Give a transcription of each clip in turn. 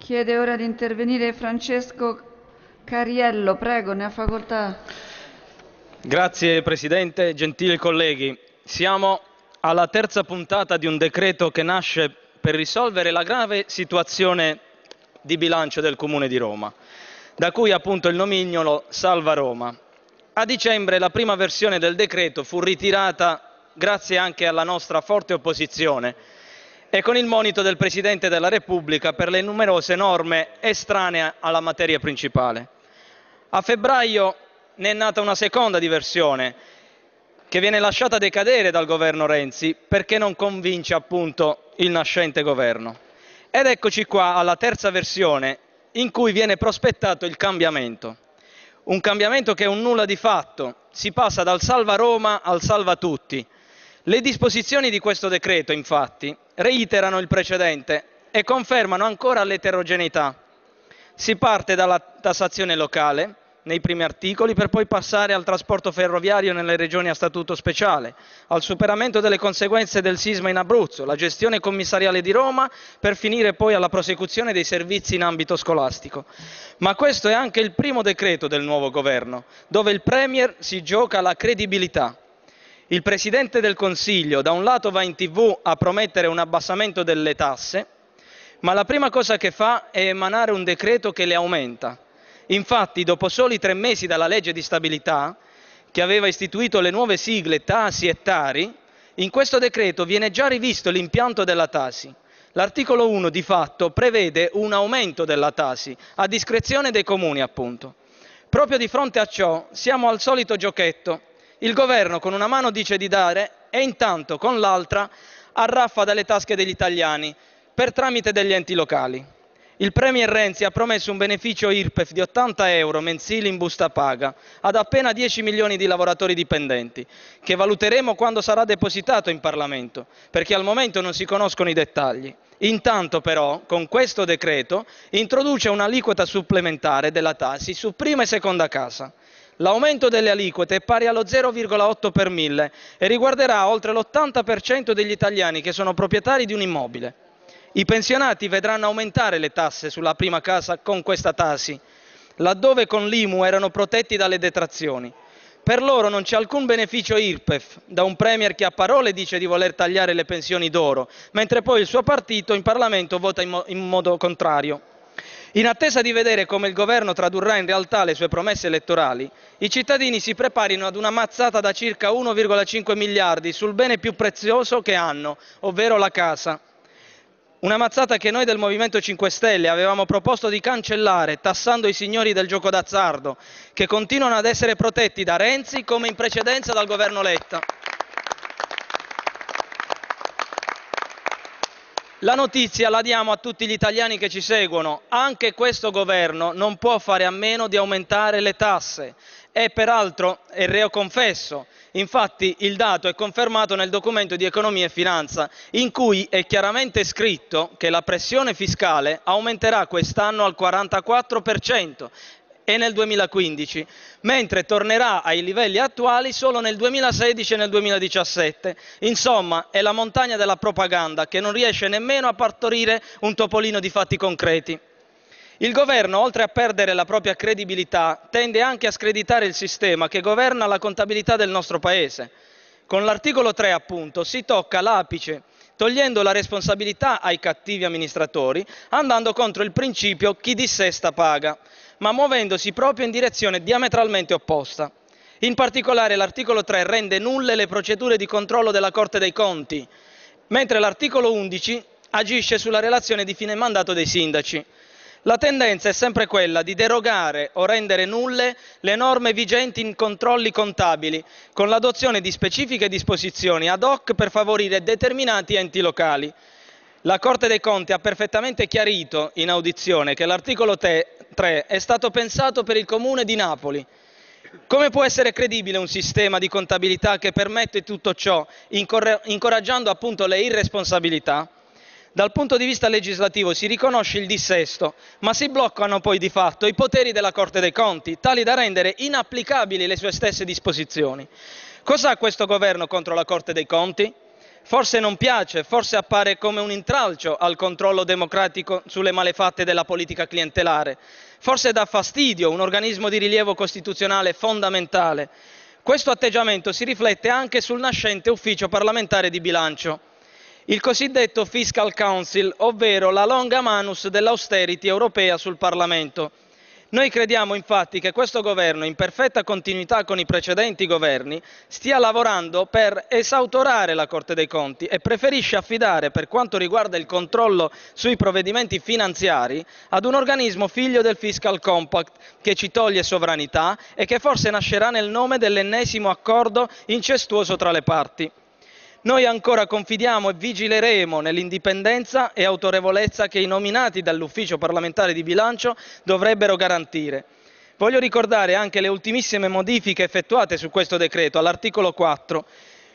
Chiede ora di intervenire Francesco Cariello, prego, ne ha facoltà. Grazie Presidente, gentili colleghi. Siamo alla terza puntata di un decreto che nasce per risolvere la grave situazione di bilancio del Comune di Roma, da cui appunto il nomignolo Salva Roma. A dicembre la prima versione del decreto fu ritirata grazie anche alla nostra forte opposizione e con il monito del Presidente della Repubblica per le numerose norme estranee alla materia principale. A febbraio ne è nata una seconda diversione che viene lasciata decadere dal governo Renzi perché non convince appunto il nascente governo. Ed eccoci qua alla terza versione in cui viene prospettato il cambiamento. Un cambiamento che è un nulla di fatto, si passa dal salva Roma al salva tutti le disposizioni di questo decreto, infatti, reiterano il precedente e confermano ancora l'eterogeneità. Si parte dalla tassazione locale, nei primi articoli, per poi passare al trasporto ferroviario nelle regioni a statuto speciale, al superamento delle conseguenze del sisma in Abruzzo, la gestione commissariale di Roma, per finire poi alla prosecuzione dei servizi in ambito scolastico. Ma questo è anche il primo decreto del nuovo governo, dove il Premier si gioca la credibilità il Presidente del Consiglio da un lato va in tv a promettere un abbassamento delle tasse, ma la prima cosa che fa è emanare un decreto che le aumenta. Infatti, dopo soli tre mesi dalla legge di stabilità, che aveva istituito le nuove sigle Tasi e Tari, in questo decreto viene già rivisto l'impianto della Tasi. L'articolo 1 di fatto prevede un aumento della Tasi, a discrezione dei comuni appunto. Proprio di fronte a ciò siamo al solito giochetto il governo con una mano dice di dare e intanto con l'altra arraffa dalle tasche degli italiani per tramite degli enti locali. Il Premier Renzi ha promesso un beneficio IRPEF di 80 euro mensili in busta paga ad appena 10 milioni di lavoratori dipendenti, che valuteremo quando sarà depositato in Parlamento, perché al momento non si conoscono i dettagli. Intanto però, con questo decreto, introduce un'aliquota supplementare della Tasi su prima e seconda casa. L'aumento delle aliquote è pari allo 0,8 per mille e riguarderà oltre l'80% degli italiani che sono proprietari di un immobile. I pensionati vedranno aumentare le tasse sulla prima casa con questa Tasi, laddove con l'IMU erano protetti dalle detrazioni. Per loro non c'è alcun beneficio IRPEF da un Premier che a parole dice di voler tagliare le pensioni d'oro, mentre poi il suo partito in Parlamento vota in, in modo contrario. In attesa di vedere come il governo tradurrà in realtà le sue promesse elettorali, i cittadini si preparino ad una mazzata da circa 1,5 miliardi sul bene più prezioso che hanno, ovvero la casa. Una mazzata che noi del Movimento 5 Stelle avevamo proposto di cancellare tassando i signori del gioco d'azzardo, che continuano ad essere protetti da Renzi come in precedenza dal governo Letta. La notizia la diamo a tutti gli italiani che ci seguono. Anche questo governo non può fare a meno di aumentare le tasse. E peraltro è reo confesso. Infatti il dato è confermato nel documento di economia e finanza, in cui è chiaramente scritto che la pressione fiscale aumenterà quest'anno al 44% e nel 2015, mentre tornerà ai livelli attuali solo nel 2016 e nel 2017. Insomma, è la montagna della propaganda che non riesce nemmeno a partorire un topolino di fatti concreti. Il governo, oltre a perdere la propria credibilità, tende anche a screditare il sistema che governa la contabilità del nostro Paese. Con l'articolo 3, appunto, si tocca l'apice, togliendo la responsabilità ai cattivi amministratori, andando contro il principio chi dissesta paga ma muovendosi proprio in direzione diametralmente opposta. In particolare l'articolo 3 rende nulle le procedure di controllo della Corte dei Conti, mentre l'articolo 11 agisce sulla relazione di fine mandato dei sindaci. La tendenza è sempre quella di derogare o rendere nulle le norme vigenti in controlli contabili, con l'adozione di specifiche disposizioni ad hoc per favorire determinati enti locali. La Corte dei Conti ha perfettamente chiarito in audizione che l'articolo 3 3 è stato pensato per il comune di Napoli. Come può essere credibile un sistema di contabilità che permette tutto ciò, incoraggiando appunto le irresponsabilità? Dal punto di vista legislativo si riconosce il dissesto, ma si bloccano poi di fatto i poteri della Corte dei Conti, tali da rendere inapplicabili le sue stesse disposizioni. Cosa ha questo governo contro la Corte dei Conti? forse non piace, forse appare come un intralcio al controllo democratico sulle malefatte della politica clientelare, forse dà fastidio un organismo di rilievo costituzionale fondamentale. Questo atteggiamento si riflette anche sul nascente ufficio parlamentare di bilancio, il cosiddetto Fiscal Council, ovvero la longa manus dell'austerity europea sul Parlamento noi crediamo infatti che questo governo, in perfetta continuità con i precedenti governi, stia lavorando per esautorare la Corte dei Conti e preferisce affidare, per quanto riguarda il controllo sui provvedimenti finanziari, ad un organismo figlio del Fiscal Compact che ci toglie sovranità e che forse nascerà nel nome dell'ennesimo accordo incestuoso tra le parti. Noi ancora confidiamo e vigileremo nell'indipendenza e autorevolezza che i nominati dall'Ufficio parlamentare di bilancio dovrebbero garantire. Voglio ricordare anche le ultimissime modifiche effettuate su questo decreto all'articolo 4,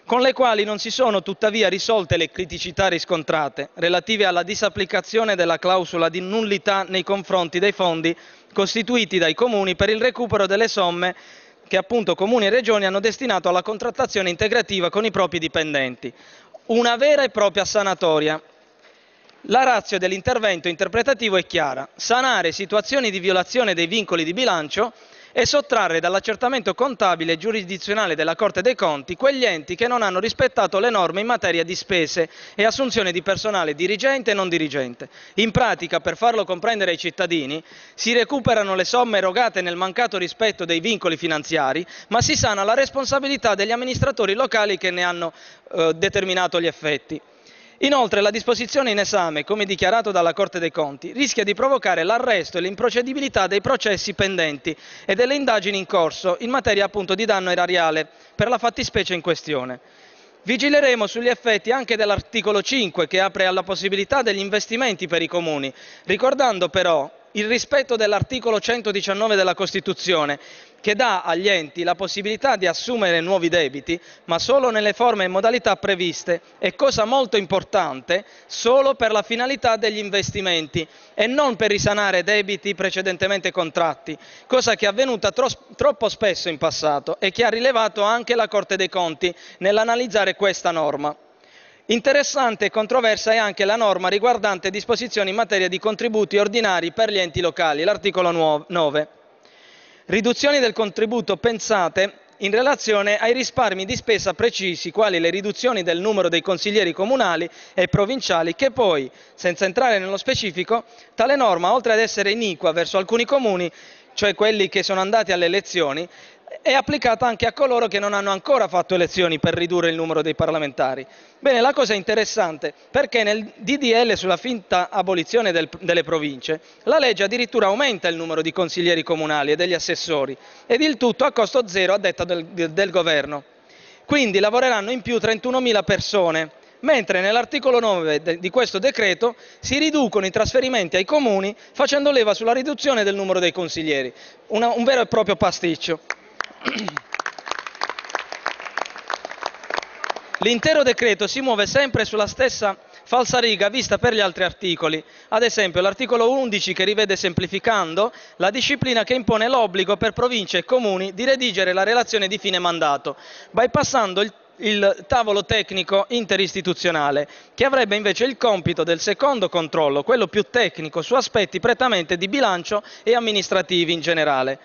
con le quali non si sono tuttavia risolte le criticità riscontrate relative alla disapplicazione della clausola di nullità nei confronti dei fondi costituiti dai comuni per il recupero delle somme che appunto comuni e regioni hanno destinato alla contrattazione integrativa con i propri dipendenti. Una vera e propria sanatoria. La razza dell'intervento interpretativo è chiara, sanare situazioni di violazione dei vincoli di bilancio e sottrarre dall'accertamento contabile e giurisdizionale della Corte dei Conti quegli enti che non hanno rispettato le norme in materia di spese e assunzione di personale dirigente e non dirigente. In pratica, per farlo comprendere ai cittadini, si recuperano le somme erogate nel mancato rispetto dei vincoli finanziari, ma si sana la responsabilità degli amministratori locali che ne hanno eh, determinato gli effetti. Inoltre la disposizione in esame, come dichiarato dalla Corte dei Conti, rischia di provocare l'arresto e l'improcedibilità dei processi pendenti e delle indagini in corso in materia appunto di danno erariale per la fattispecie in questione. Vigileremo sugli effetti anche dell'articolo 5 che apre alla possibilità degli investimenti per i comuni, ricordando però il rispetto dell'articolo 119 della Costituzione, che dà agli enti la possibilità di assumere nuovi debiti, ma solo nelle forme e modalità previste e, cosa molto importante, solo per la finalità degli investimenti e non per risanare debiti precedentemente contratti, cosa che è avvenuta troppo spesso in passato e che ha rilevato anche la Corte dei Conti nell'analizzare questa norma. Interessante e controversa è anche la norma riguardante disposizioni in materia di contributi ordinari per gli enti locali, l'articolo 9. Riduzioni del contributo pensate in relazione ai risparmi di spesa precisi, quali le riduzioni del numero dei consiglieri comunali e provinciali, che poi, senza entrare nello specifico, tale norma, oltre ad essere iniqua verso alcuni comuni, cioè quelli che sono andati alle elezioni, è applicata anche a coloro che non hanno ancora fatto elezioni per ridurre il numero dei parlamentari. Bene, la cosa è interessante perché nel DDL sulla finta abolizione del, delle province la legge addirittura aumenta il numero di consiglieri comunali e degli assessori ed il tutto a costo zero a detta del, del governo. Quindi lavoreranno in più 31.000 persone, mentre nell'articolo 9 de, di questo decreto si riducono i trasferimenti ai comuni facendo leva sulla riduzione del numero dei consiglieri. Una, un vero e proprio pasticcio. L'intero decreto si muove sempre sulla stessa falsa riga vista per gli altri articoli, ad esempio l'articolo 11 che rivede semplificando la disciplina che impone l'obbligo per province e comuni di redigere la relazione di fine mandato, bypassando il il tavolo tecnico interistituzionale, che avrebbe invece il compito del secondo controllo, quello più tecnico, su aspetti prettamente di bilancio e amministrativi in generale.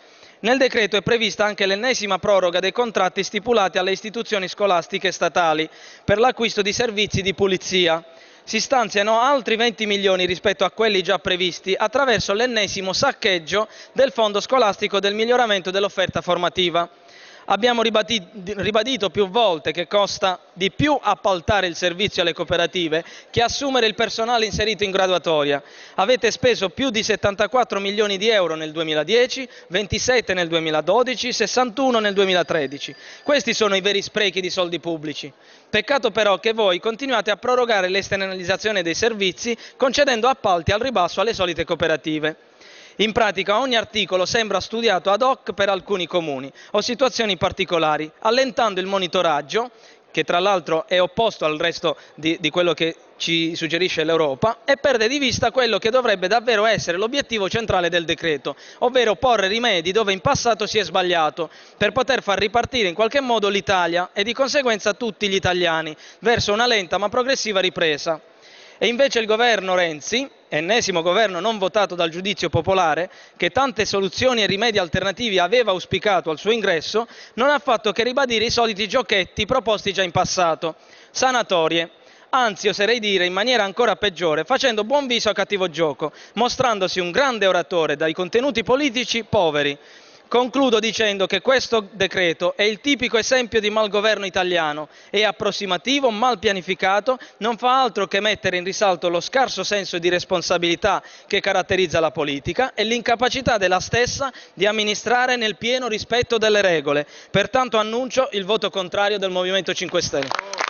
Nel decreto è prevista anche l'ennesima proroga dei contratti stipulati alle istituzioni scolastiche statali per l'acquisto di servizi di pulizia. Si stanziano altri 20 milioni rispetto a quelli già previsti attraverso l'ennesimo saccheggio del fondo scolastico del miglioramento dell'offerta formativa. Abbiamo ribadito più volte che costa di più appaltare il servizio alle cooperative che assumere il personale inserito in graduatoria. Avete speso più di 74 milioni di euro nel 2010, 27 nel 2012, 61 nel 2013. Questi sono i veri sprechi di soldi pubblici. Peccato però che voi continuate a prorogare l'esternalizzazione dei servizi concedendo appalti al ribasso alle solite cooperative. In pratica ogni articolo sembra studiato ad hoc per alcuni comuni o situazioni particolari, allentando il monitoraggio, che tra l'altro è opposto al resto di, di quello che ci suggerisce l'Europa, e perde di vista quello che dovrebbe davvero essere l'obiettivo centrale del decreto, ovvero porre rimedi dove in passato si è sbagliato, per poter far ripartire in qualche modo l'Italia e di conseguenza tutti gli italiani verso una lenta ma progressiva ripresa. E invece il governo Renzi, ennesimo governo non votato dal giudizio popolare, che tante soluzioni e rimedi alternativi aveva auspicato al suo ingresso, non ha fatto che ribadire i soliti giochetti proposti già in passato. Sanatorie, anzi oserei dire in maniera ancora peggiore, facendo buon viso a cattivo gioco, mostrandosi un grande oratore dai contenuti politici poveri, Concludo dicendo che questo decreto è il tipico esempio di malgoverno italiano, è approssimativo, mal pianificato, non fa altro che mettere in risalto lo scarso senso di responsabilità che caratterizza la politica e l'incapacità della stessa di amministrare nel pieno rispetto delle regole. Pertanto annuncio il voto contrario del Movimento 5 Stelle.